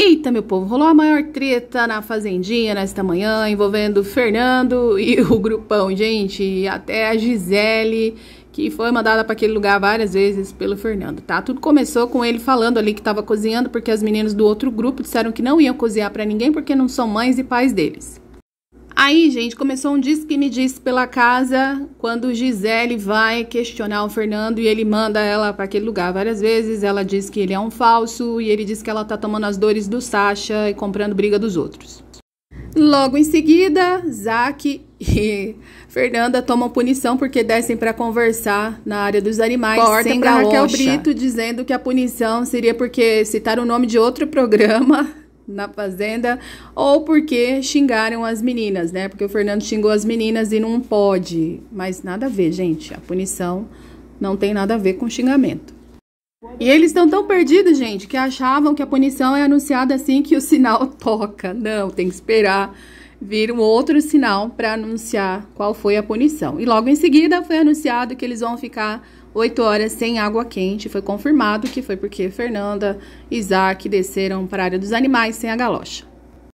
Eita, meu povo, rolou a maior treta na Fazendinha nesta manhã, envolvendo Fernando e o grupão, gente, até a Gisele, que foi mandada para aquele lugar várias vezes pelo Fernando, tá? Tudo começou com ele falando ali que estava cozinhando, porque as meninas do outro grupo disseram que não iam cozinhar para ninguém, porque não são mães e pais deles. Aí, gente, começou um disque me disse pela casa quando Gisele vai questionar o Fernando e ele manda ela para aquele lugar várias vezes. Ela diz que ele é um falso e ele diz que ela tá tomando as dores do Sasha e comprando briga dos outros. Logo em seguida, Zack e Fernanda tomam punição porque descem para conversar na área dos animais Porta sem galocha. Raquel Brito dizendo que a punição seria porque citar o nome de outro programa na fazenda ou porque xingaram as meninas, né? Porque o Fernando xingou as meninas e não pode. Mas nada a ver, gente. A punição não tem nada a ver com xingamento. E eles estão tão perdidos, gente, que achavam que a punição é anunciada assim que o sinal toca. Não, tem que esperar vir um outro sinal para anunciar qual foi a punição. E logo em seguida foi anunciado que eles vão ficar 8 horas sem água quente. Foi confirmado que foi porque Fernanda e Isaac desceram para a área dos animais sem a galocha.